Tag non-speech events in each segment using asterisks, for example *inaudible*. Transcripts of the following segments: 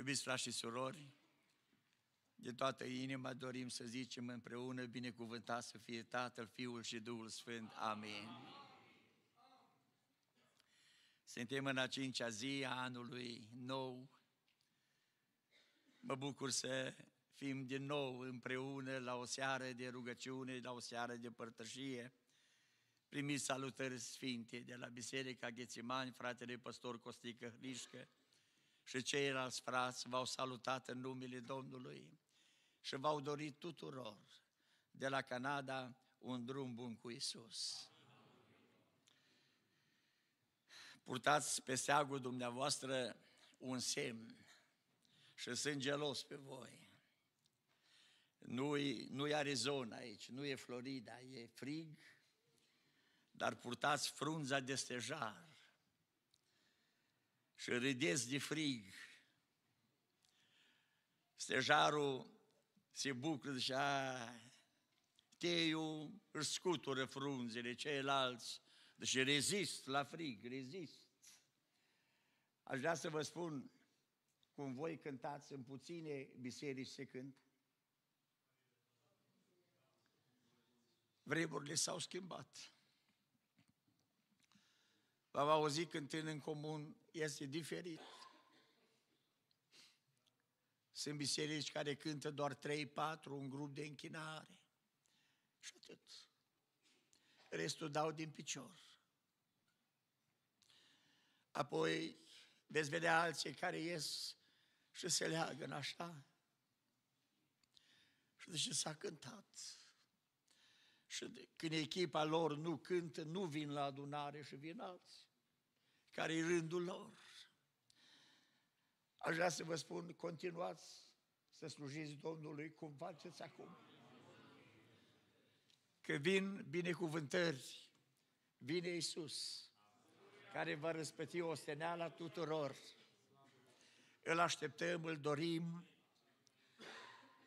Iubiți frați și surori, de toată inima dorim să zicem împreună, binecuvântat să fie Tatăl, Fiul și Duhul Sfânt. Amin. Suntem în a cincea zi a anului nou. Mă bucur să fim din nou împreună la o seară de rugăciune, la o seară de părtășie. Primiți salutări sfinte de la Biserica Ghețimani, fratele pastor Costică Hrișcă, și ceilalți frați v-au salutat în numele Domnului și v-au dorit tuturor de la Canada un drum bun cu Isus. Purtați pe seagul dumneavoastră un semn și sunt gelos pe voi. Nu-i, nu-i Arizona aici, nu e Florida, e frig, dar purtați frunza de stejar și râdeți de frig. Stejarul se bucură, și a, Teiu își scutură frunzele, ceilalți, deci rezist la frig, rezist. Aș vrea să vă spun cum voi cântați în puține biserici se cânt. Vremurile s-au schimbat. L-am auzit cântând în comun, este diferit. Sunt biserici care cântă doar 3-4, un grup de închinare. Și atât. Restul dau din picior. Apoi veți vedea alții care ies și se leagă în așa. Și de ce s-a cântat? Și când echipa lor nu cântă, nu vin la adunare și vin alții care e rândul lor. Aș vrea să vă spun, continuați să slujiți Domnului cum faceți acum. Că vin binecuvântări, vine Isus, care va răspăti osteneala tuturor. Îl așteptăm, îl dorim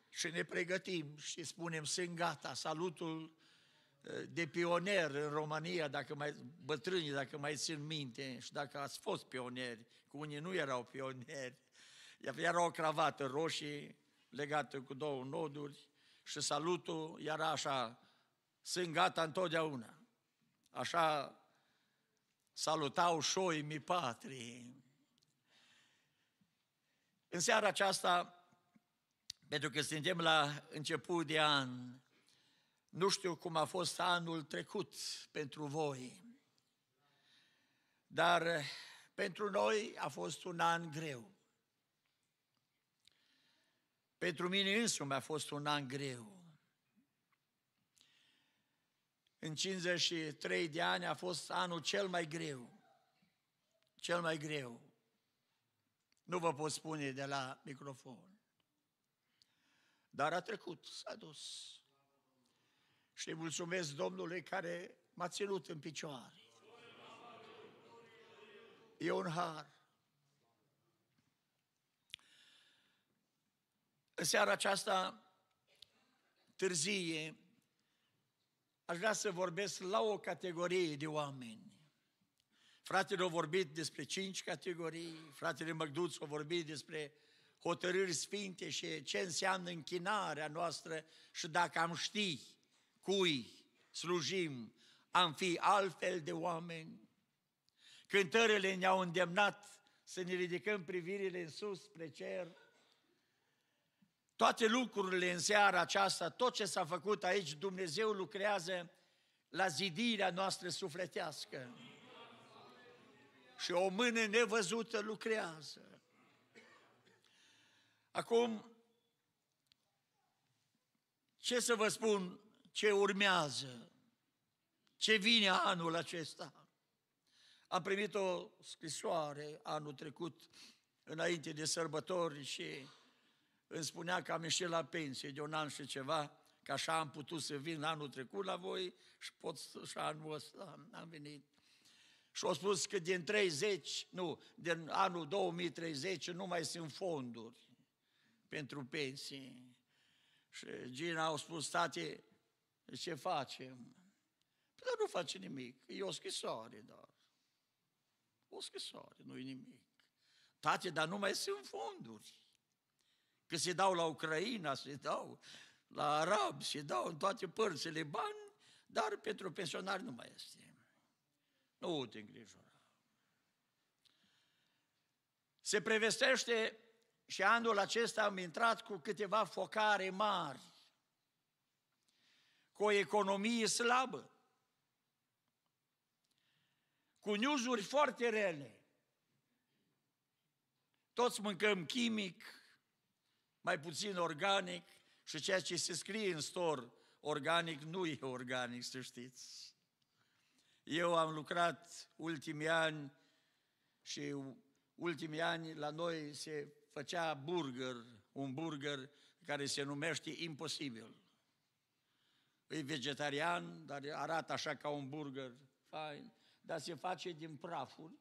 și ne pregătim și spunem, sunt gata, salutul de pionier în România, dacă mai, bătrâni, dacă mai țin minte, și dacă ați fost pionieri, cu unii nu erau pionieri, era o cravată roșie legată cu două noduri și salutul era așa, sunt gata întotdeauna. Așa salutau șoi mi patrii. În seara aceasta, pentru că suntem la început de an, nu știu cum a fost anul trecut pentru voi, dar eh, pentru noi a fost un an greu. Pentru mine însumi a fost un an greu. În 53 de ani a fost anul cel mai greu. Cel mai greu. Nu vă pot spune de la microfon. Dar a trecut, s-a dus și le mulțumesc Domnului care m-a ținut în picioare. E un har. În seara aceasta târzie, aș vrea să vorbesc la o categorie de oameni. Fratele au vorbit despre cinci categorii, fratele Măgduț a vorbit despre hotărâri sfinte și ce înseamnă închinarea noastră și dacă am ști cui slujim, am fi altfel de oameni. Cântările ne-au îndemnat să ne ridicăm privirile în sus, spre cer. Toate lucrurile în seara aceasta, tot ce s-a făcut aici, Dumnezeu lucrează la zidirea noastră sufletească. Și o mână nevăzută lucrează. Acum, ce să vă spun ce urmează, ce vine anul acesta. Am primit o scrisoare anul trecut, înainte de sărbători și îmi spunea că am ieșit la pensie de un an și ceva, că așa am putut să vin anul trecut la voi și pot și anul ăsta am venit. Și au spus că din 30, nu, din anul 2030 nu mai sunt fonduri pentru pensii. Și Gina au spus, tate, ce facem? Păi dar nu face nimic, e o scrisoare doar. O scrisoare, nu-i nimic. Tate, dar nu mai sunt fonduri. Că se dau la Ucraina, se dau la arab, se dau în toate părțile bani, dar pentru pensionari nu mai este. Nu te îngrijora. Se prevestește și anul acesta am intrat cu câteva focare mari cu o economie slabă, cu niuzuri foarte rele. Toți mâncăm chimic, mai puțin organic și ceea ce se scrie în stor organic nu e organic, să știți. Eu am lucrat ultimii ani și ultimii ani la noi se făcea burger, un burger care se numește imposibil e vegetarian, dar arată așa ca un burger, fain, dar se face din prafuri,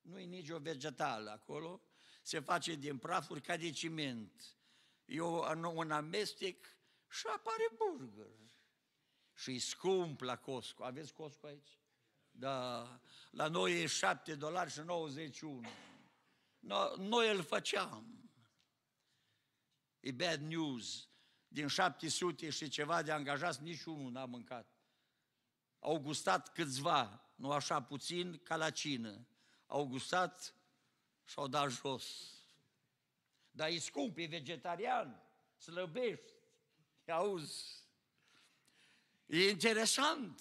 nu e nicio vegetală acolo, se face din prafuri ca de ciment. E un amestec și apare burger. Și e scump la Costco. Aveți Costco aici? Da. La noi e 7 dolari și 91. No, noi îl făceam. E bad news din 700 și ceva de angajați, niciunul n-a mâncat. Au gustat câțiva, nu așa puțin, ca la cină. Au gustat și au dat jos. Dar e scump, e vegetarian, slăbești, auzi. E interesant,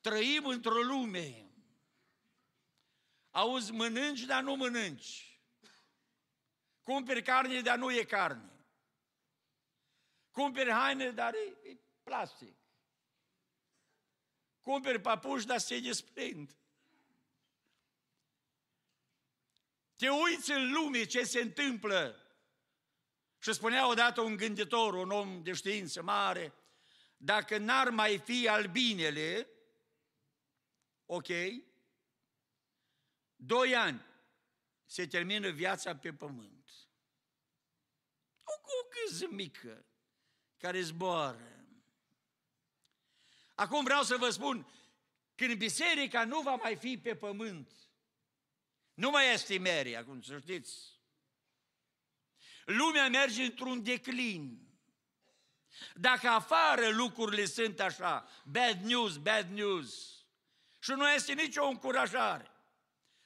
trăim într-o lume. Auzi, mănânci, dar nu mănânci. Cumperi carne, dar nu e carne. Cumperi haine, dar e, e plastic. Cumperi papuși, dar se desprind. Te uiți în lume ce se întâmplă. Și spunea odată un gânditor, un om de știință mare, dacă n-ar mai fi albinele, ok, doi ani se termină viața pe pământ. O, o gâză mică care zboară. Acum vreau să vă spun, când biserica nu va mai fi pe pământ, nu mai este meria, cum să știți. Lumea merge într-un declin. Dacă afară lucrurile sunt așa, bad news, bad news, și nu este nicio încurajare.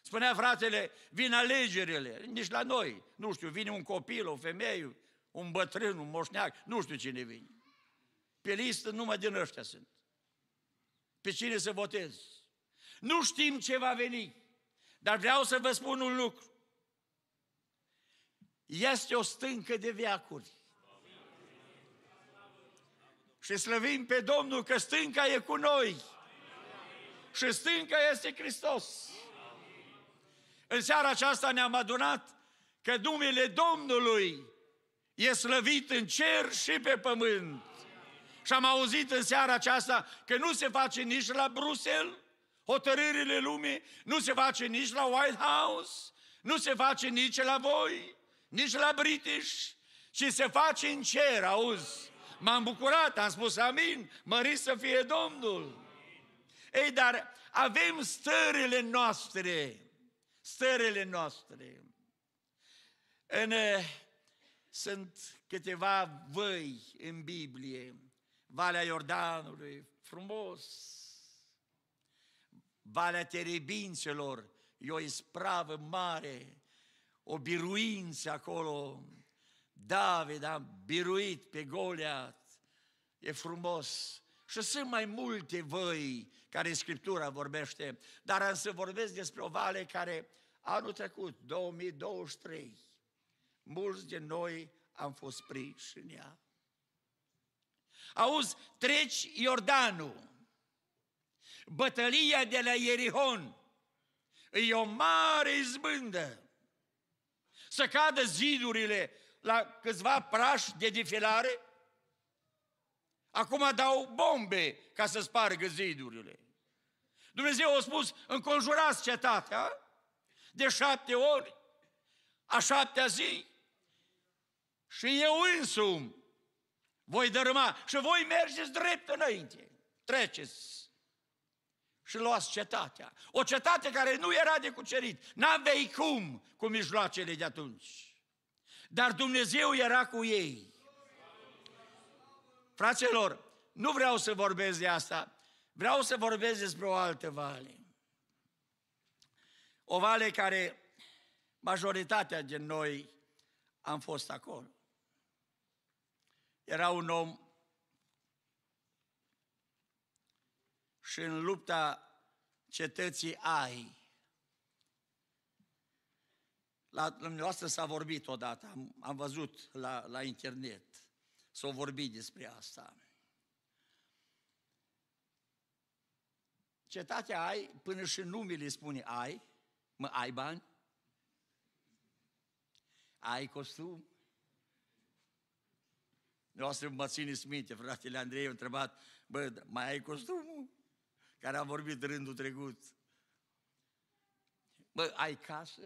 Spunea fratele, vin alegerile, nici la noi, nu știu, vine un copil, o femeie, un bătrân, un moșneac, nu știu cine vine. Pe listă numai din ăștia sunt. Pe cine să votez? Nu știm ce va veni, dar vreau să vă spun un lucru. Este o stâncă de veacuri. Și slăvim pe Domnul că stânca e cu noi. Și stânca este Hristos. În seara aceasta ne-am adunat că numele Domnului e slăvit în cer și pe pământ. Și am auzit în seara aceasta că nu se face nici la Bruxelles hotărârile lumii, nu se face nici la White House, nu se face nici la voi, nici la British, ci se face în cer, auzi? M-am bucurat, am spus amin, mări să fie Domnul. Ei, dar avem stările noastre, stările noastre. În eh, sunt câteva văi în Biblie, Valea Iordanului, frumos, Valea Terebințelor, e o ispravă mare, o biruință acolo. David a biruit pe Goliat, e frumos. Și sunt mai multe văi care Scriptura vorbește, dar am să vorbesc despre o vale care anul trecut, 2023, mulți de noi am fost prinși în ea. Auzi, treci Iordanul, bătălia de la Ierihon, e o mare izbândă. Să cadă zidurile la câțiva prași de defilare, acum dau bombe ca să spargă zidurile. Dumnezeu a spus, înconjurați cetatea de șapte ori, a șaptea zi, și eu însum voi dărâma și voi mergeți drept înainte. Treceți și luați cetatea. O cetate care nu era de cucerit. N-avei cum cu mijloacele de atunci. Dar Dumnezeu era cu ei. Fraților, nu vreau să vorbesc de asta. Vreau să vorbesc despre o altă vale. O vale care majoritatea din noi am fost acolo. Era un om și în lupta cetății Ai. La dumneavoastră s-a vorbit odată, am, am văzut la, la internet, s-a vorbit despre asta. Cetatea Ai, până și numele spune Ai, mă, ai bani? Ai costum? Noastră mă țineți minte, fratele Andrei a întrebat, bă, mai ai costumul? Care am vorbit rândul trecut. Bă, ai casă?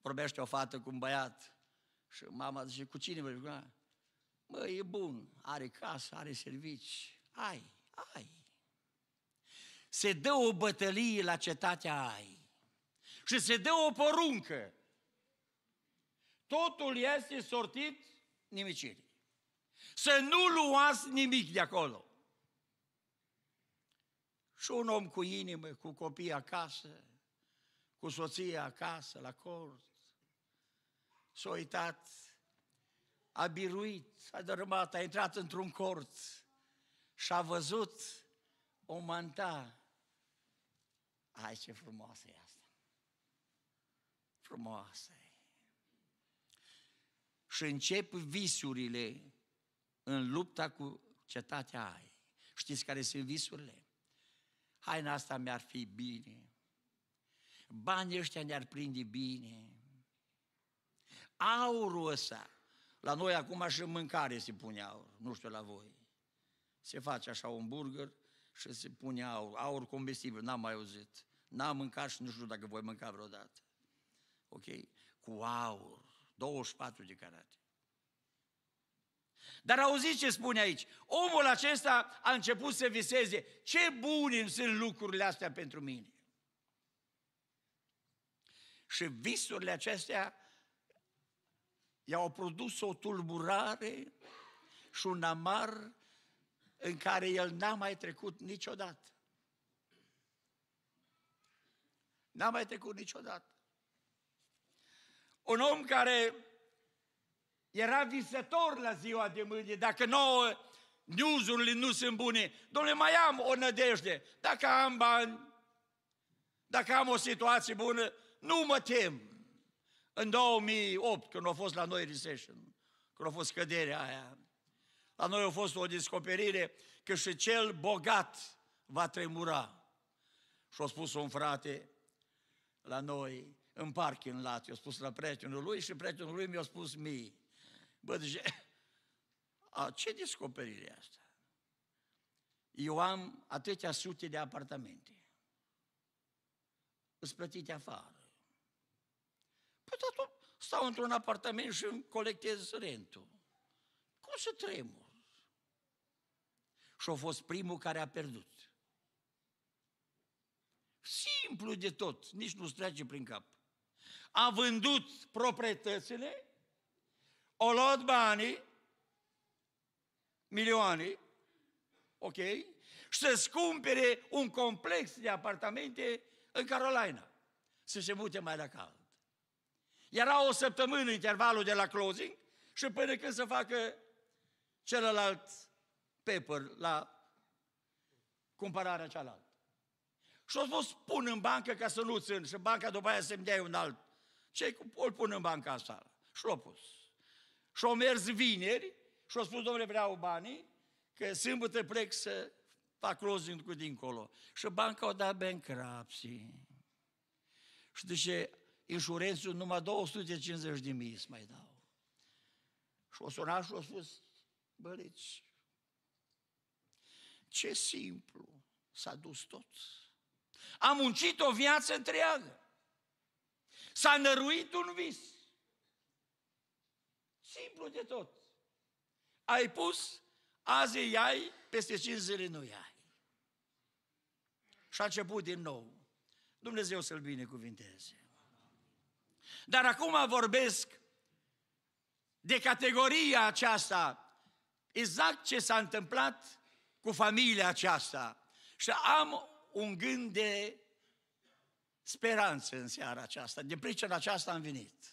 Vorbește o fată cu un băiat și mama zice, cu cine vă juca? Bă, e bun, are casă, are servici, ai, ai. Se dă o bătălie la cetatea ai și se dă o poruncă Totul este sortit nimicirii. Să nu luați nimic de acolo. Și un om cu inimă, cu copii acasă, cu soția acasă, la cort, s-a uitat, a biruit, a dărâmat, a intrat într-un cort și a văzut o manta. Ai, ce frumoasă e asta! Frumoasă e! și încep visurile în lupta cu cetatea aia. Știți care sunt visurile? Haina asta mi-ar fi bine. Banii ăștia ne-ar prinde bine. Aurul ăsta, la noi acum și în mâncare se pune aur, nu știu la voi. Se face așa un burger și se pune aur, aur comestibil, n-am mai auzit. N-am mâncat și nu știu dacă voi mânca vreodată. Ok? Cu aur. 24 de carate. Dar auziți ce spune aici? Omul acesta a început să viseze. Ce bune sunt lucrurile astea pentru mine. Și visurile acestea i-au produs o tulburare și un amar în care el n-a mai trecut niciodată. N-a mai trecut niciodată un om care era visător la ziua de mâine, dacă nouă newsurile nu sunt bune, domnule, mai am o nădejde, dacă am bani, dacă am o situație bună, nu mă tem. În 2008, când a fost la noi recession, când a fost căderea aia, la noi a fost o descoperire că și cel bogat va tremura. Și-a spus un frate la noi, în parc în lat. Eu spus la prietenul lui și prietenul lui mi-a spus mie. Bă, zice, a, ce descoperire asta? Eu am atâtea sute de apartamente. Îți plătite afară. Păi atunci stau într-un apartament și îmi colectez rentul. Cum să tremur? Și a fost primul care a pierdut. Simplu de tot, nici nu-ți trece prin cap a vândut proprietățile, o luat banii, milioane, ok, și să scumpere un complex de apartamente în Carolina, să se mute mai la cald. Era o săptămână intervalul de la closing și până când să facă celălalt paper la cumpărarea cealaltă. Și au fost pun în bancă ca să nu țin și banca după aia să-mi dea un alt ce cu îl pun în banca asta? Și l-a pus. Și au mers vineri și au spus, domnule, vreau banii, că sâmbătă plec să fac closing cu dincolo. Și banca o dat bankruptcy. Și zice, insurențul numai 250 de mii mai dau. Și o sunat și o spus, băriți, ce simplu, s-a dus tot. A muncit o viață întreagă. S-a năruit un vis. Simplu de tot. Ai pus, azi îi ai, peste cinci zile nu ai. Și a început din nou. Dumnezeu să-l binecuvinteze. Dar acum vorbesc de categoria aceasta, exact ce s-a întâmplat cu familia aceasta. Și am un gând de speranțe în seara aceasta. De pricina aceasta am venit.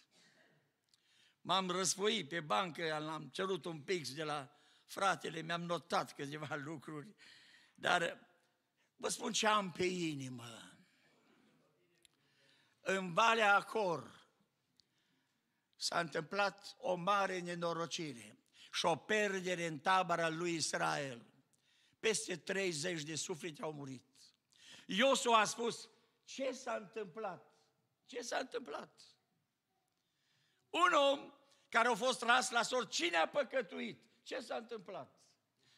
M-am răsfoit pe bancă, am cerut un pix de la fratele, mi-am notat câteva *laughs* lucruri, dar vă spun ce am pe inimă. În Valea Acor s-a întâmplat o mare nenorocire și o perdere în tabăra lui Israel. Peste 30 de suflete au murit. Iosu a spus, ce s-a întâmplat? Ce s-a întâmplat? Un om care a fost ras la sort, cine a păcătuit? Ce s-a întâmplat?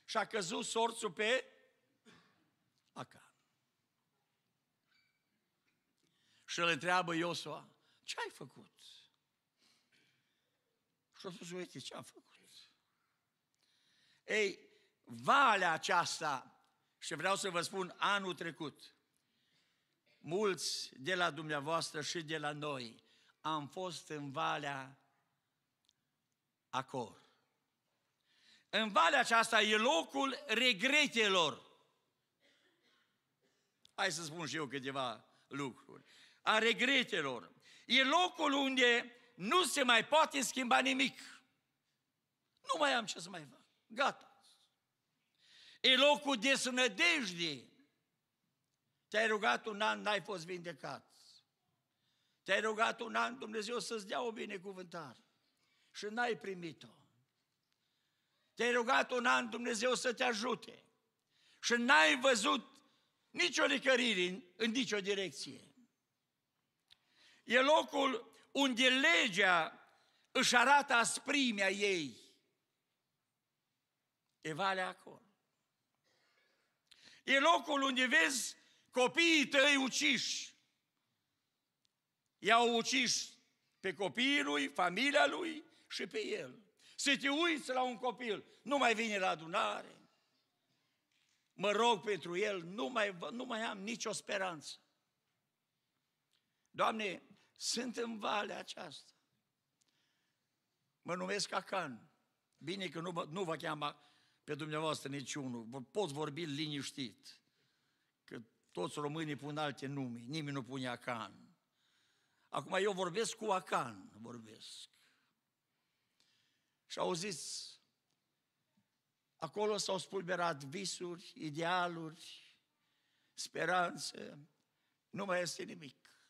Și a căzut sorțul pe Aca. Și îl întreabă Iosua, ce ai făcut? Și a spus, uite, ce am făcut? Ei, valea aceasta, și vreau să vă spun, anul trecut, mulți de la dumneavoastră și de la noi, am fost în Valea Acor. În valea aceasta e locul regretelor. Hai să spun și eu câteva lucruri. A regretelor. E locul unde nu se mai poate schimba nimic. Nu mai am ce să mai fac. Gata. E locul desnădejdii. Te-ai rugat un an, n-ai fost vindecat. Te-ai rugat un an, Dumnezeu să-ți dea o binecuvântare și n-ai primit-o. Te-ai rugat un an, Dumnezeu să te ajute și n-ai văzut nicio licărire în, în nicio direcție. E locul unde legea își arată asprimea ei. E valea acolo. E locul unde vezi copiii tăi uciși. I-au ucis pe copiii lui, familia lui și pe el. Să te uiți la un copil, nu mai vine la adunare. Mă rog pentru el, nu mai, nu mai am nicio speranță. Doamne, sunt în valea aceasta. Mă numesc Acan. Bine că nu, nu vă cheamă pe dumneavoastră niciunul. Poți vorbi liniștit. Toți românii pun alte nume, nimeni nu pune Acan. Acum eu vorbesc cu Acan, vorbesc. Și auziți, acolo s-au spulberat visuri, idealuri, speranțe. nu mai este nimic.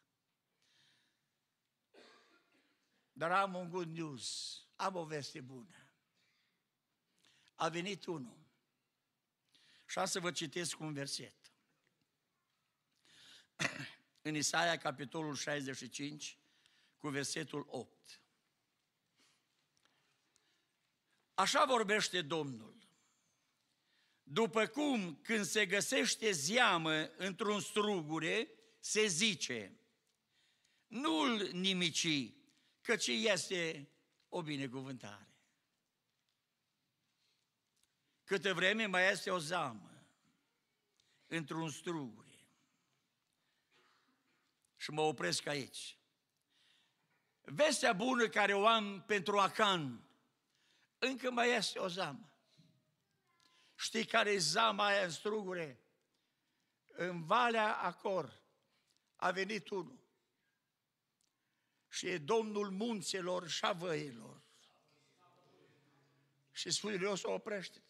Dar am un good news, am o veste bună. A venit unul. Și să vă citesc un verset. *coughs* în Isaia, capitolul 65, cu versetul 8. Așa vorbește Domnul. După cum când se găsește zeamă într-un strugure, se zice, nu-l nimici, căci este o binecuvântare. Câte vreme mai este o zamă într-un strugure? și mă opresc aici. Vestea bună care o am pentru Acan, încă mai este o zamă. Știi care e zama aia în strugure? În Valea Acor a venit unul și e Domnul munțelor și a văilor. Și spune, eu să oprește.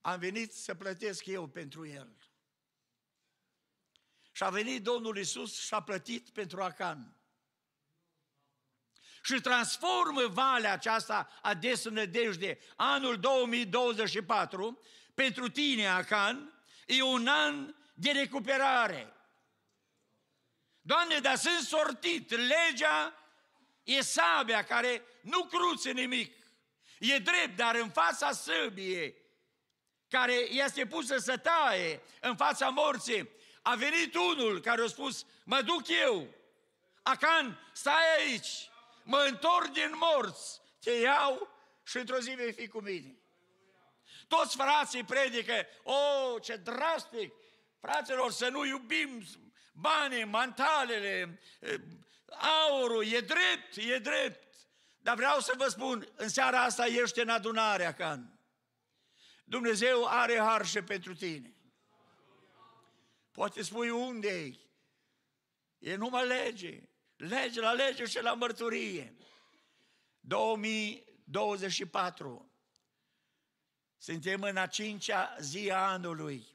Am venit să plătesc eu pentru el. Și a venit Domnul Isus și a plătit pentru Acan. Și transformă valea aceasta a desnădejde. Anul 2024, pentru tine, Acan, e un an de recuperare. Doamne, dar sunt sortit. Legea e sabia care nu cruță nimic. E drept, dar în fața săbiei, care este pusă să taie, în fața morții, a venit unul care a spus, mă duc eu, Acan, stai aici, mă întorc din morți, te iau și într-o zi vei fi cu mine. Toți frații predică, o, oh, ce drastic, fraților, să nu iubim banii, mantalele, aurul, e drept, e drept. Dar vreau să vă spun, în seara asta ești în adunare, Acan. Dumnezeu are harșe pentru tine. Poate spui unde e. E numai lege. Lege la lege și la mărturie. 2024. Suntem în a cincea zi a anului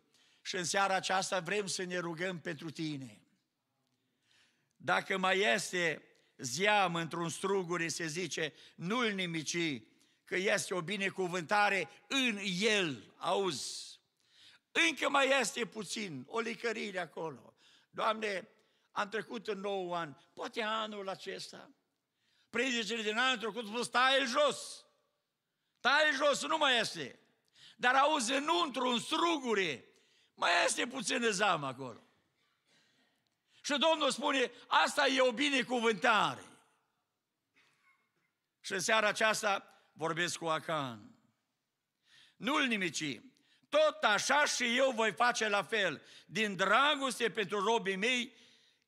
și în seara aceasta vrem să ne rugăm pentru tine. Dacă mai este ziam într-un struguri, se zice, nu-l nimici, că este o binecuvântare în el. Auzi, încă mai este puțin, o licărire acolo. Doamne, am trecut în nouă ani, poate anul acesta. Predicile din anul trecut spus, stai jos, stai jos, nu mai este. Dar auzi untru, în strugure, mai este puțin de zam acolo. Și Domnul spune, asta e o binecuvântare. Și în seara aceasta vorbesc cu Acan. Nu-l nimicim tot așa și eu voi face la fel, din dragoste pentru robii mei,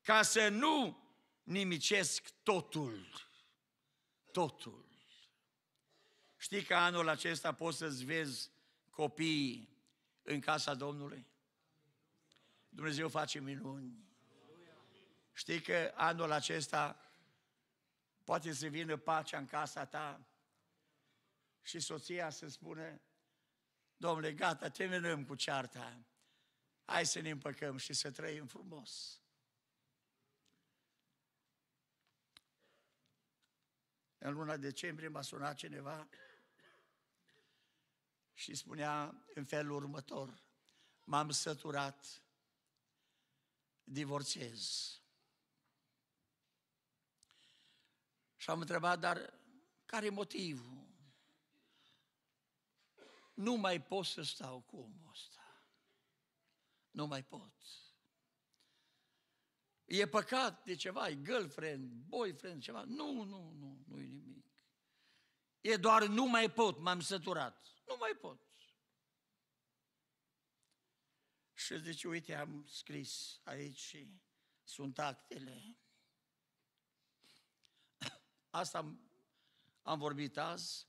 ca să nu nimicesc totul. Totul. Știi că anul acesta poți să-ți vezi copiii în casa Domnului? Dumnezeu face minuni. Știi că anul acesta poate să vină pacea în casa ta și soția să spună, Domnule, gata, terminăm cu cearta. Hai să ne împăcăm și să trăim frumos. În luna decembrie m-a sunat cineva și spunea în felul următor, m-am săturat, divorțez. Și am întrebat, dar care e motivul? nu mai pot să stau cu omul ăsta. Nu mai pot. E păcat de ceva, e girlfriend, boyfriend, ceva. Nu, nu, nu, nu e nimic. E doar nu mai pot, m-am săturat. Nu mai pot. Și zice, uite, am scris aici și sunt actele. *coughs* Asta am, am vorbit azi. *coughs*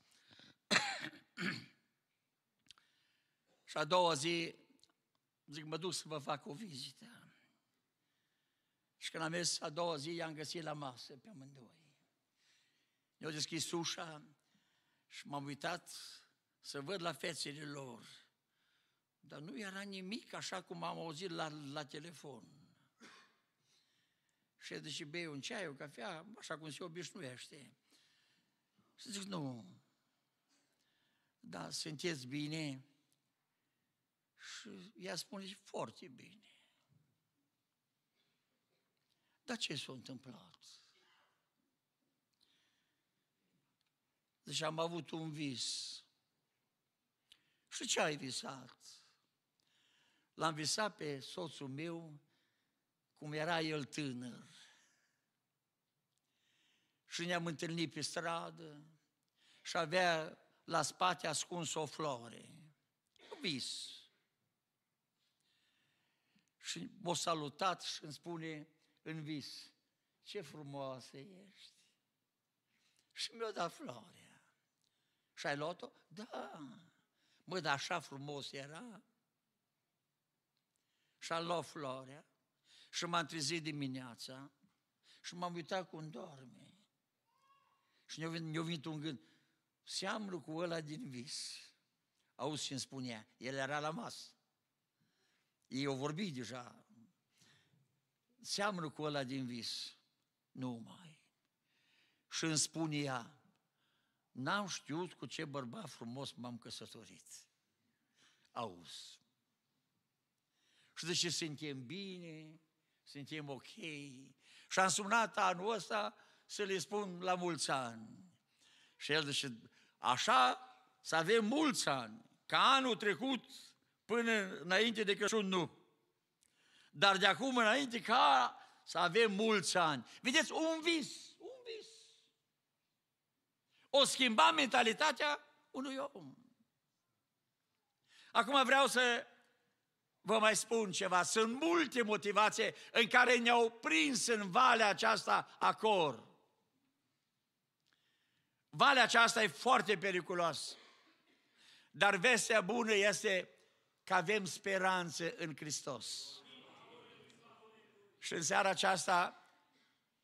Și a doua zi, zic, mă duc să vă fac o vizită. Și când am mers a doua zi, i-am găsit la masă pe amândoi. Ne-au deschis ușa și m-am uitat să văd la fețele lor. Dar nu era nimic așa cum am auzit la, la telefon. Și de și bei un ceai, o cafea, așa cum se obișnuiește. Și zic, nu, da, sunteți bine, și ea spune, foarte bine. Dar ce s-a întâmplat? Deci am avut un vis. Și ce ai visat? L-am visat pe soțul meu cum era el tânăr. Și ne-am întâlnit pe stradă și avea la spate ascuns o floare. Un vis și m-a salutat și îmi spune în vis, ce frumoasă ești. Și mi-a dat floarea. Și ai luat-o? Da. Mă, dar așa frumos era. Și am luat floarea și m-am trezit dimineața și m-am uitat cum dorme. Și ne a venit, ne a venit un gând, seamnă cu ăla din vis. Auzi ce îmi spunea, el era la masă. Ei au vorbit deja. Seamnă cu ăla din vis. Nu mai. Și îmi spune ea, n-am știut cu ce bărbat frumos m-am căsătorit. Auzi. Și de ce suntem bine, suntem ok. Și am sunat anul ăsta să le spun la mulți ani. Și el zice, așa să avem mulți ani, ca anul trecut până înainte de Crăciun nu. Dar de acum înainte ca să avem mulți ani. Vedeți, un vis, un vis. O schimba mentalitatea unui om. Acum vreau să vă mai spun ceva. Sunt multe motivații în care ne-au prins în valea aceasta acor. Valea aceasta e foarte periculoasă. Dar vestea bună este că avem speranță în Hristos. Și în seara aceasta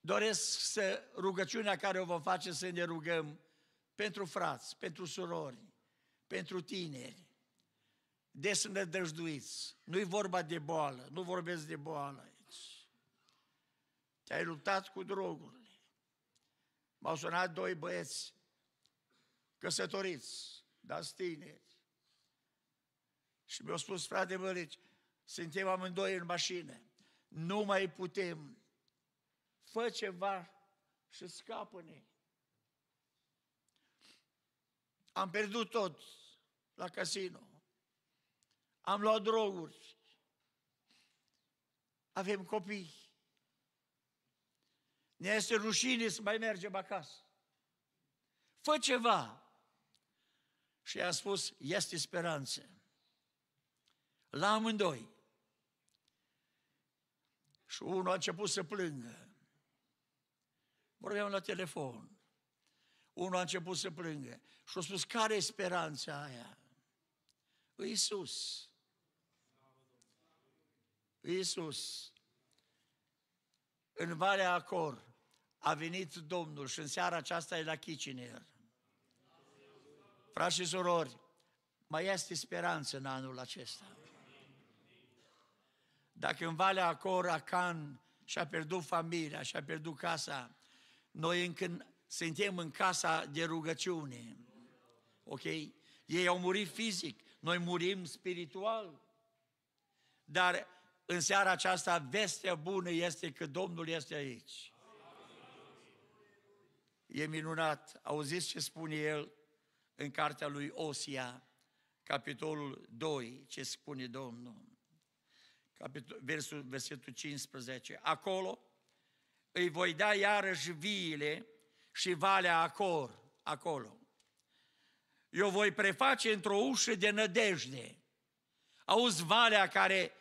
doresc să rugăciunea care o vom face să ne rugăm pentru frați, pentru surori, pentru tineri, dăjduiți. Nu-i vorba de boală, nu vorbesc de boală aici. Te-ai luptat cu drogurile. M-au sunat doi băieți căsătoriți, dar tineri și mi-a spus, frate Mărici, suntem amândoi în mașină, nu mai putem, fă ceva și scapă-ne. Am pierdut tot la casino, am luat droguri, avem copii, ne este rușine să mai mergem acasă. Fă ceva! Și a spus, este speranță la amândoi. Și unul a început să plângă. Vorbeam la telefon. Unul a început să plângă și a spus, care e speranța aia? Iisus. Iisus. În Valea Acor a venit Domnul și în seara aceasta e la Kitchener. Frați și surori, mai este speranță în anul acesta. Dacă în Valea Acora, Can, și-a pierdut familia, și-a pierdut casa, noi încă suntem în casa de rugăciune. Ok? Ei au murit fizic, noi murim spiritual. Dar în seara aceasta vestea bună este că Domnul este aici. E minunat. Auziți ce spune el în cartea lui Osia, capitolul 2, ce spune Domnul capitol, versul, versetul 15, acolo îi voi da iarăși viile și valea Acor, acolo. Eu voi preface într-o ușă de nădejde. Auzi valea care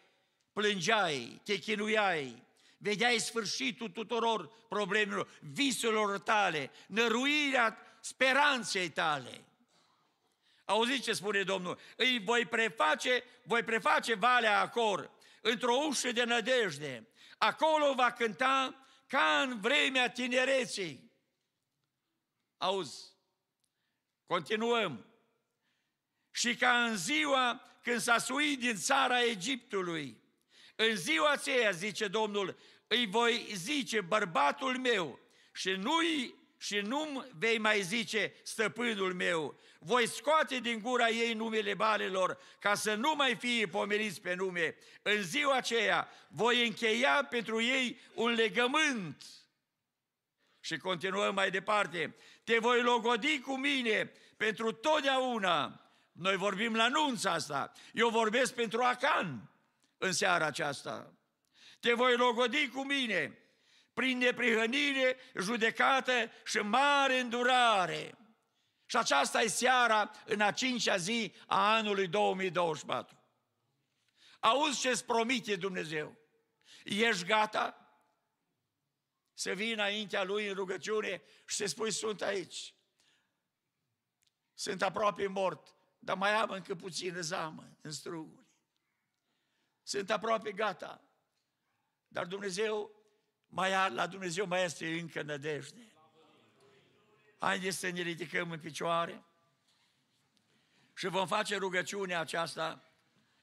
plângeai, te chinuiai, vedeai sfârșitul tuturor problemelor, viselor tale, năruirea speranței tale. Auzi ce spune Domnul? Îi voi preface, voi preface valea Acor într-o ușă de nădejde. Acolo va cânta ca în vremea tinereții. Auzi, continuăm. Și ca în ziua când s-a suit din țara Egiptului, în ziua aceea, zice Domnul, îi voi zice bărbatul meu și nu-i și nu vei mai zice stăpânul meu, voi scoate din gura ei numele balelor, ca să nu mai fie pomeniți pe nume. În ziua aceea voi încheia pentru ei un legământ. Și continuăm mai departe. Te voi logodi cu mine pentru totdeauna. Noi vorbim la nunța asta. Eu vorbesc pentru Acan în seara aceasta. Te voi logodi cu mine prin neprihănire, judecată și mare îndurare. Și aceasta e seara în a cincea zi a anului 2024. Auzi ce îți promite Dumnezeu. Ești gata să vii înaintea Lui în rugăciune și să spui, sunt aici. Sunt aproape mort, dar mai am încă puțină zamă în struguri. Sunt aproape gata, dar Dumnezeu mai, la Dumnezeu mai este încă nădejde. Haideți să ne ridicăm în picioare și vom face rugăciunea aceasta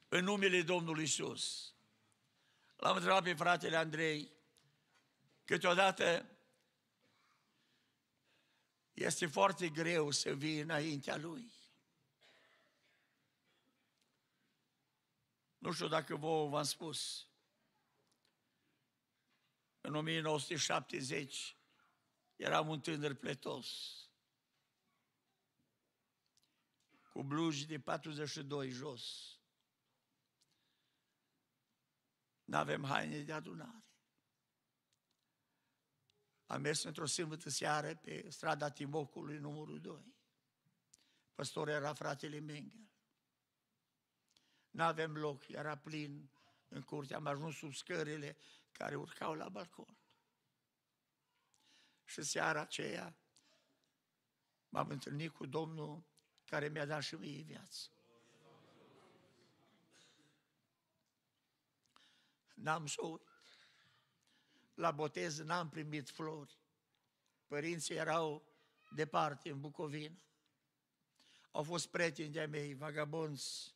în numele Domnului Isus. L-am întrebat pe fratele Andrei, câteodată este foarte greu să vii înaintea Lui. Nu știu dacă vouă v-am spus. În 1970 Eram un tânăr pletos, cu blugi de 42 jos. N-avem haine de adunare. Am mers într-o sâmbătă seară pe strada Timocului, numărul 2. Păstor era fratele Mengel. N-avem loc, era plin în curte. Am ajuns sub scările care urcau la balcon. Și seara aceea m-am întâlnit cu Domnul care mi-a dat și mie viață. N-am să uit. La botez n-am primit flori. Părinții erau departe, în Bucovina. Au fost prieteni de-a mei, vagabonți.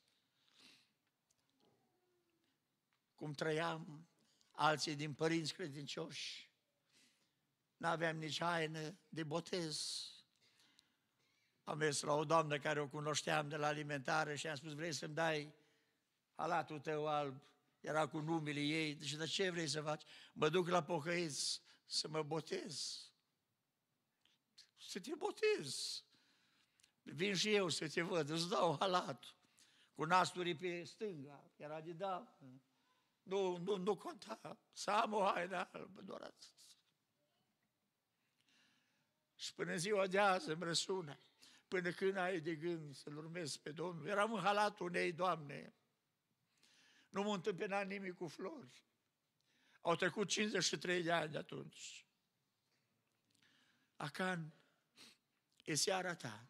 Cum trăiam, alții din părinți credincioși. N-aveam nici haine de botez. Am mers la o doamnă care o cunoșteam de la alimentare și am spus, vrei să-mi dai halatul tău alb? Era cu numele ei. Deci, de ce vrei să faci? Mă duc la pocăiți să mă botez. Să te botez. Vin și eu să te văd, îți dau halatul. Cu nasturi pe stânga, era de da. Nu, nu, nu conta. Să am o haină albă, doar atât și până ziua de azi îmi răsună, până când ai de gând să-L urmezi pe Domnul. Eram în halatul unei doamne, nu mă întâmpina nimic cu flori. Au trecut 53 de ani de atunci. Acan, e seara ta.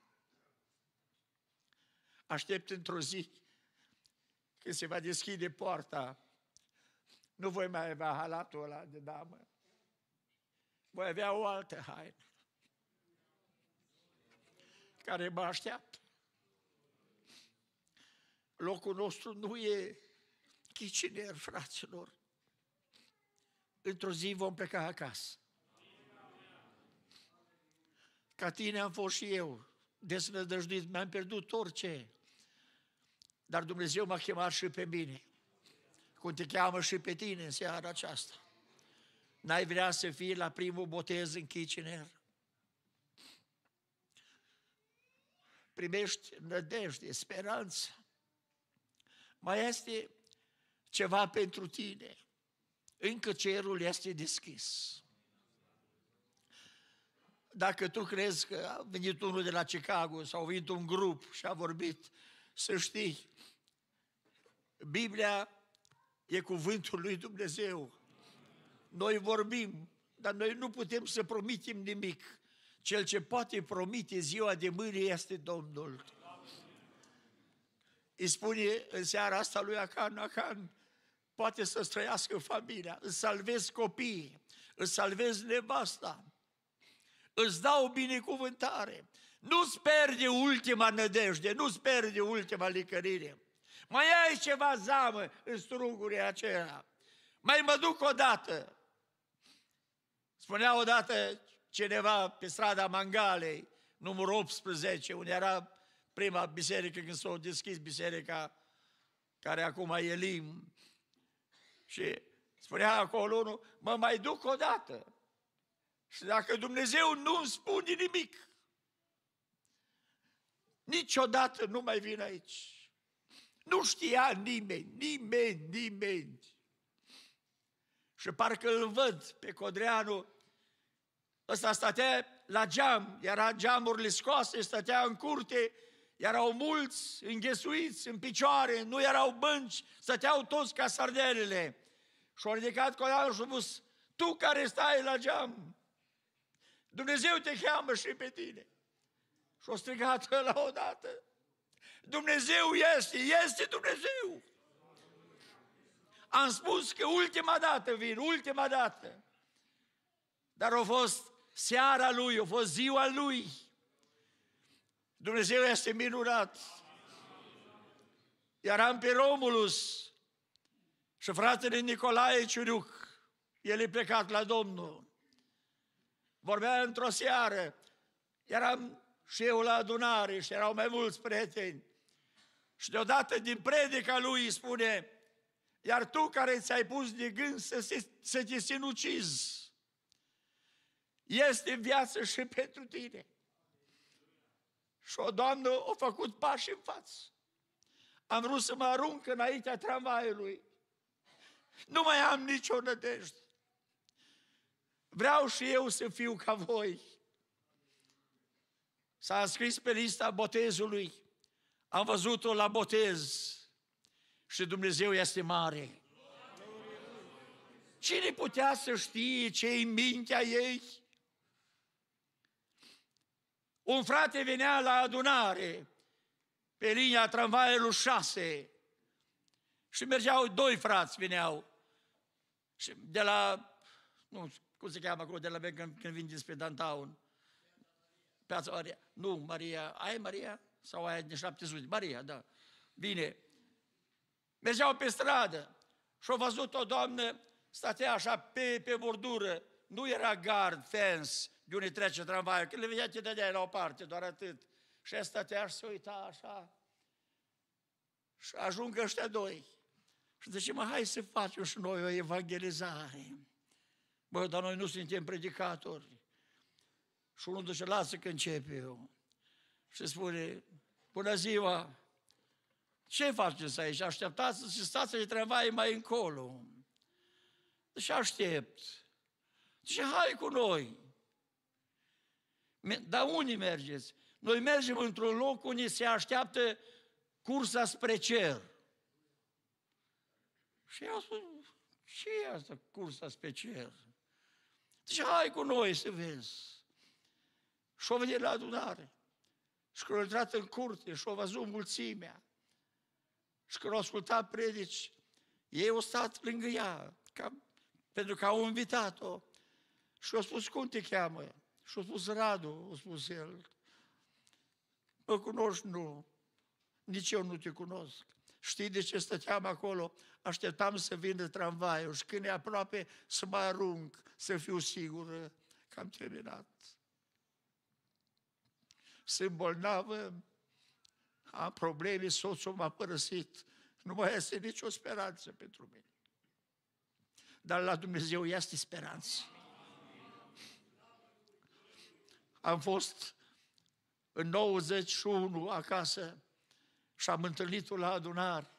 Aștept într-o zi când se va deschide poarta. Nu voi mai avea halatul ăla de damă. Voi avea o altă haină care mă așteaptă. Locul nostru nu e Kitchener, fraților. Într-o zi vom pleca acasă. Ca tine am fost și eu, desnădăjduit, mi-am pierdut orice. Dar Dumnezeu m-a chemat și pe mine, cum te cheamă și pe tine în seara aceasta. N-ai vrea să fii la primul botez în Kitchener? primești nădejde, speranță. Mai este ceva pentru tine. Încă cerul este deschis. Dacă tu crezi că a venit unul de la Chicago sau a venit un grup și a vorbit, să știi, Biblia e cuvântul lui Dumnezeu. Noi vorbim, dar noi nu putem să promitem nimic. Cel ce poate promite ziua de mâine este Domnul. Îi spune în seara asta lui Acan, Acan, poate să străiască trăiască familia, îți salvezi copiii, îți salvezi nevasta, îți dau binecuvântare. Nu-ți pierde ultima nădejde, nu-ți pierde ultima licărire. Mai ai ceva zamă în strugurile acelea. Mai mă duc odată. Spunea odată cineva pe strada Mangalei, numărul 18, unde era prima biserică când s-a deschis biserica care acum e Lim. Și spunea acolo unul, mă mai duc o dată. Și dacă Dumnezeu nu îmi spune nimic, niciodată nu mai vin aici. Nu știa nimeni, nimeni, nimeni. Și parcă îl văd pe Codreanu ăsta stătea la geam, era geamurile scoase, stătea în curte, erau mulți înghesuiți în picioare, nu erau bănci, stăteau toți ca sardelele. Și-au ridicat colanul și-au spus, tu care stai la geam, Dumnezeu te cheamă și pe tine. Și-au strigat *laughs* la odată, Dumnezeu este, este Dumnezeu. Am spus că ultima dată vin, ultima dată. Dar au fost seara lui, a fost ziua lui. Dumnezeu este minunat. Iar am pe Romulus și fratele Nicolae Ciuriuc, el e plecat la Domnul. Vorbea într-o seară, eram și eu la adunare și erau mai mulți prieteni. Și deodată din predica lui spune, iar tu care ți-ai pus de gând să, să te sinucizi, este viață și pentru tine. Și o doamnă a făcut pași în față. Am vrut să mă arunc înaintea tramvaiului. Nu mai am nicio nădejde. Vreau și eu să fiu ca voi. S-a scris pe lista botezului. Am văzut-o la botez. Și Dumnezeu este mare. Cine putea să știe ce e mintea ei? Un frate venea la adunare pe linia tramvaiului 6 și mergeau, doi frați veneau și de la, nu, cum se cheamă acolo, de la când, când vin dinspre downtown, Piața Maria, nu, Maria, ai Maria? Sau aia din 700, Maria, da. Bine, mergeau pe stradă și au văzut o doamnă, stătea așa pe, pe bordură, nu era gard, fence, de unde trece tramvaiul, că le vedea ce dădeai la o parte, doar atât. Și ăsta te aș uita așa. Și ajung ăștia doi. Și zice, mă, hai să facem și noi o evangelizare. Bă, dar noi nu suntem predicatori. Și unul zice, lasă că încep eu. Și spune, bună ziua, ce faceți aici? Așteptați să stați de tramvai mai încolo. Și aștept. Și hai cu noi. Dar unde mergeți? Noi mergem într-un loc unde se așteaptă cursa spre cer. Și eu spun, ce e asta, cursa spre cer? Deci hai cu noi să vezi. Și-o venit la adunare. Și când a intrat în curte și-o văzut mulțimea. Și când a ascultat predici, ei au stat lângă ea, ca, pentru că au invitat-o. Și o spus, cum te cheamă? Și-a spus Radu, a spus el, mă cunoști? Nu. Nici eu nu te cunosc. Știi de ce stăteam acolo? Așteptam să vină tramvaiul și când e aproape să mă arunc, să fiu sigur că am terminat. Sunt bolnavă, am probleme, soțul m-a părăsit, nu mai este nicio speranță pentru mine. Dar la Dumnezeu este speranță. Am fost în 91 acasă și am întâlnit-o la adunare.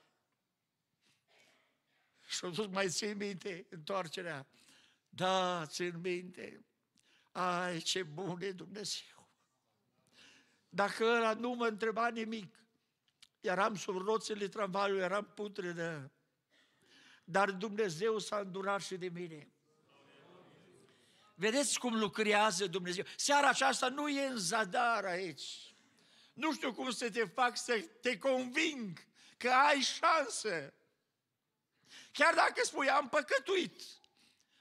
Și am spus, mai țin minte întoarcerea. Da, țin minte. Ai, ce bun e Dumnezeu. Dacă ăla nu mă întreba nimic, eram sub roțele tramvaiului, eram putredă, dar Dumnezeu s-a îndurat și de mine. Vedeți cum lucrează Dumnezeu. Seara aceasta nu e în zadar aici. Nu știu cum să te fac să te conving că ai șanse. Chiar dacă spui, am păcătuit,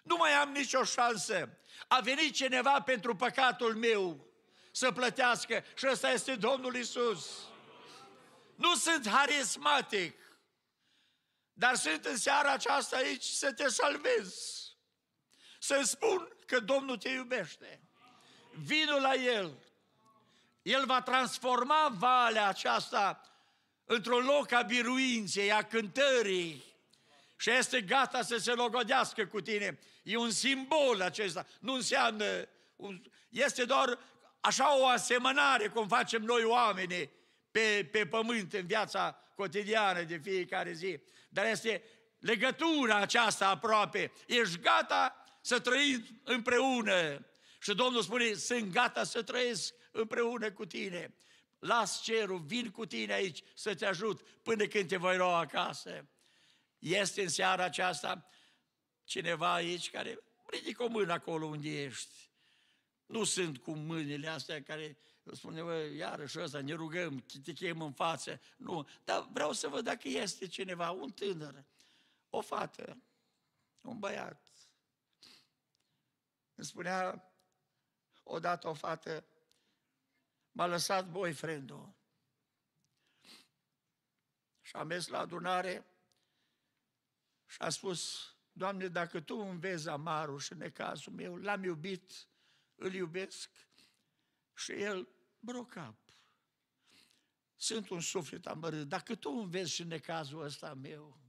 nu mai am nicio șansă. A venit cineva pentru păcatul meu să plătească și ăsta este Domnul Isus. Nu sunt harismatic, dar sunt în seara aceasta aici să te salvezi să spun că Domnul te iubește. Vinul la El. El va transforma valea aceasta într-un loc a biruinței, a cântării. Și este gata să se logodească cu tine. E un simbol acesta. Nu înseamnă... Un, este doar așa o asemănare cum facem noi oamenii pe, pe pământ în viața cotidiană de fiecare zi. Dar este legătura aceasta aproape. Ești gata să trăim împreună. Și Domnul spune, sunt gata să trăiesc împreună cu tine. Las cerul, vin cu tine aici să te ajut până când te voi lua acasă. Este în seara aceasta cineva aici care ridică o mână acolo unde ești. Nu sunt cu mâinile astea care spune, bă, iarăși ăsta, ne rugăm, te chem în față. Nu, dar vreau să văd dacă este cineva, un tânăr, o fată, un băiat, îmi spunea odată o fată, m-a lăsat boyfriend-ul. Și am mers la adunare și a spus, Doamne, dacă Tu îmi vezi amarul și necazul meu, l-am iubit, îl iubesc și el brocap. Sunt un suflet amărât, dacă Tu îmi vezi și necazul ăsta meu,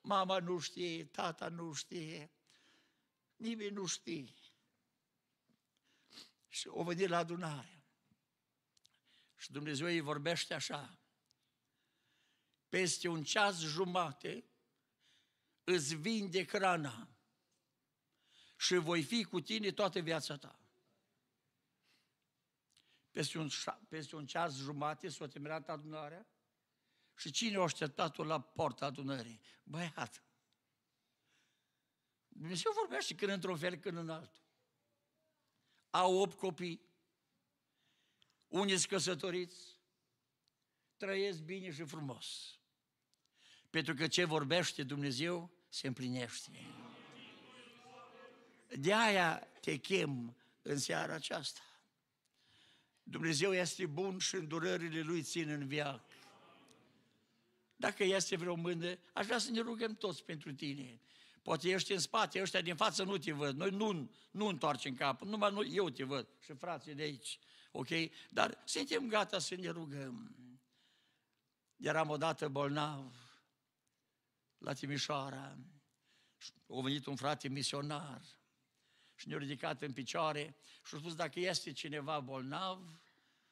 mama nu știe, tata nu știe, nimeni nu știe. Și o văd la adunare. Și Dumnezeu îi vorbește așa. Peste un ceas jumate îți vinde crana și voi fi cu tine toată viața ta. Peste un, peste un ceas jumate s-a terminat adunarea și cine a așteptat-o la porta adunării? Băiat. Dumnezeu vorbește când într-un fel, când în altul au opt copii, unii sunt căsătoriți, trăiesc bine și frumos. Pentru că ce vorbește Dumnezeu se împlinește. De aia te chem în seara aceasta. Dumnezeu este bun și îndurările Lui țin în viață. Dacă este vreo mână, aș vrea să ne rugăm toți pentru tine. Poate ești în spate, ăștia din față nu te văd. Noi nu, nu întoarcem capul, numai nu, eu te văd și frații de aici. Ok? Dar suntem gata să ne rugăm. Eram odată bolnav la Timișoara. A venit un frate misionar și ne-a ridicat în picioare și a spus, dacă este cineva bolnav,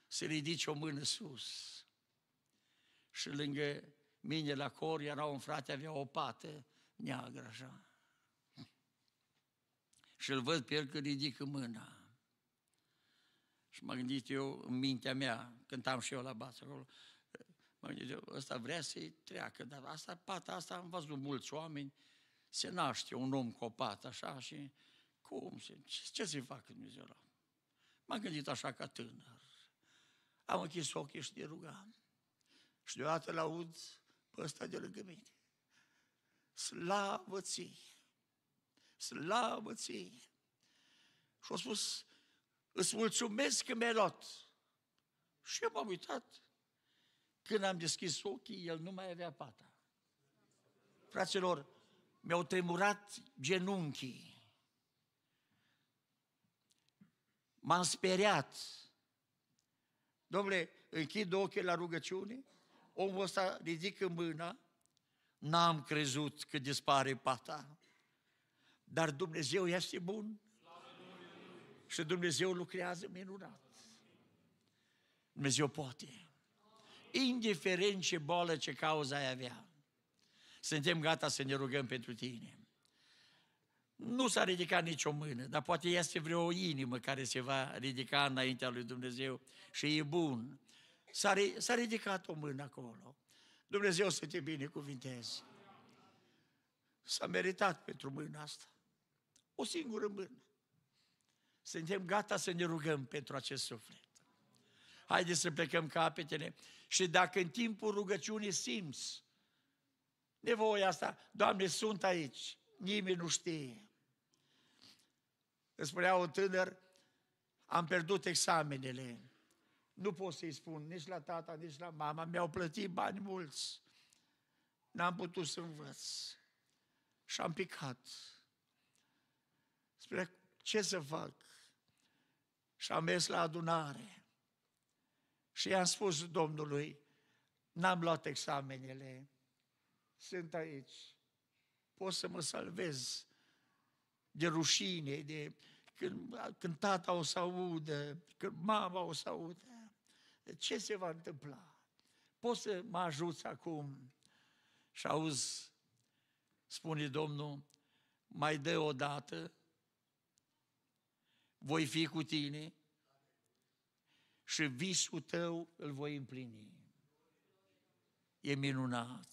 să ridice o mână sus. Și lângă mine la cor era un frate, avea o pată neagră așa. Și îl văd pe el că ridică mâna. Și m-am gândit eu în mintea mea, cântam și eu la bas acolo, m-am gândit eu, ăsta vrea să-i treacă, dar asta, pata asta, am văzut mulți oameni, se naște un om copat, așa și cum, se, ce, ce să-i facă Dumnezeu la M-am gândit așa ca tânăr. Am închis ochii și ne rugam. Și deodată l-aud pe ăsta de lângă mine. Slavă ție! Slavă ție! Și a spus, îți mulțumesc că mi-ai luat. Și eu m-am uitat. Când am deschis ochii, el nu mai avea pata. Fraților, mi-au tremurat genunchii. M-am speriat. Domnule, închid ochii la rugăciune, omul ăsta ridică mâna N-am crezut că dispare pata, dar Dumnezeu este bun și Dumnezeu lucrează minunat. Dumnezeu poate. Indiferent ce boală, ce cauză ai avea, suntem gata să ne rugăm pentru tine. Nu s-a ridicat nicio mână, dar poate este vreo inimă care se va ridica înaintea lui Dumnezeu și e bun. S-a, s-a ridicat o mână acolo. Dumnezeu să te binecuvinteze. S-a meritat pentru mâna asta. O singură mână. Suntem gata să ne rugăm pentru acest suflet. Haideți să plecăm capetele și dacă în timpul rugăciunii simți nevoia asta, Doamne, sunt aici, nimeni nu știe. Îmi spunea un tânăr, am pierdut examenele. Nu pot să-i spun nici la tata, nici la mama, mi-au plătit bani mulți. N-am putut să învăț. Și am picat. Spre ce să fac? Și am mers la adunare. Și i-am spus Domnului, n-am luat examenele, sunt aici, pot să mă salvez de rușine, de când, când tata o să audă, când mama o să audă ce se va întâmpla? Poți să mă ajuți acum? Și auzi, spune Domnul, mai dă o dată, voi fi cu tine și visul tău îl voi împlini. E minunat.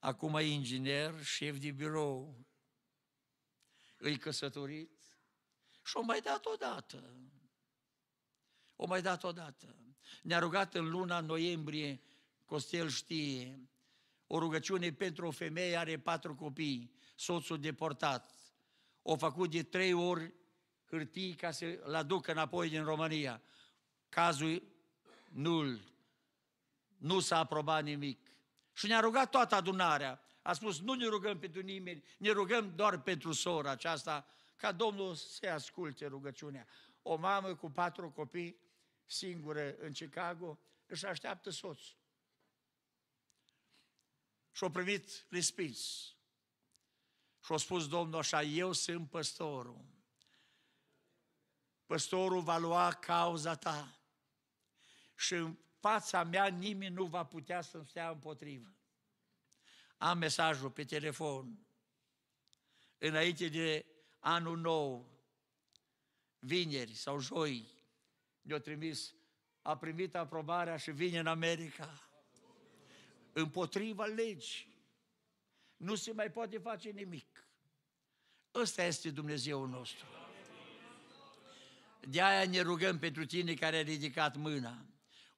Acum e inginer, șef de birou, îi căsătorit și o mai dat odată. O mai dat odată. Ne-a rugat în luna noiembrie, Costel știe, o rugăciune pentru o femeie are patru copii, soțul deportat. O făcut de trei ori hârtii ca să-l aducă înapoi din România. Cazul nul. Nu s-a aprobat nimic. Și ne-a rugat toată adunarea. A spus, nu ne rugăm pentru nimeni, ne rugăm doar pentru sora aceasta, ca Domnul să asculte rugăciunea. O mamă cu patru copii singură în Chicago, își așteaptă soțul. Și-o primit respins. Și-o spus Domnul așa, eu sunt păstorul. Păstorul va lua cauza ta. Și în fața mea nimeni nu va putea să-mi stea împotrivă. Am mesajul pe telefon. Înainte de anul nou, vineri sau joi, i-a trimis, a primit aprobarea și vine în America. Împotriva legii. Nu se mai poate face nimic. Ăsta este Dumnezeu nostru. De aia ne rugăm pentru tine care ai ridicat mâna.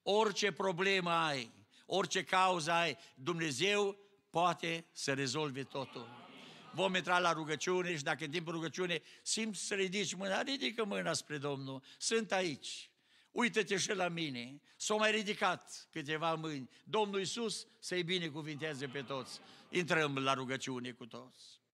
Orice problemă ai, orice cauză ai, Dumnezeu poate să rezolve totul. Vom intra la rugăciune și dacă în timpul rugăciune simți să ridici mâna, ridică mâna spre Domnul. Sunt aici uite te și la mine. S-au mai ridicat câteva mâini. Domnul Iisus să-i binecuvinteze pe toți. Intrăm la rugăciune cu toți.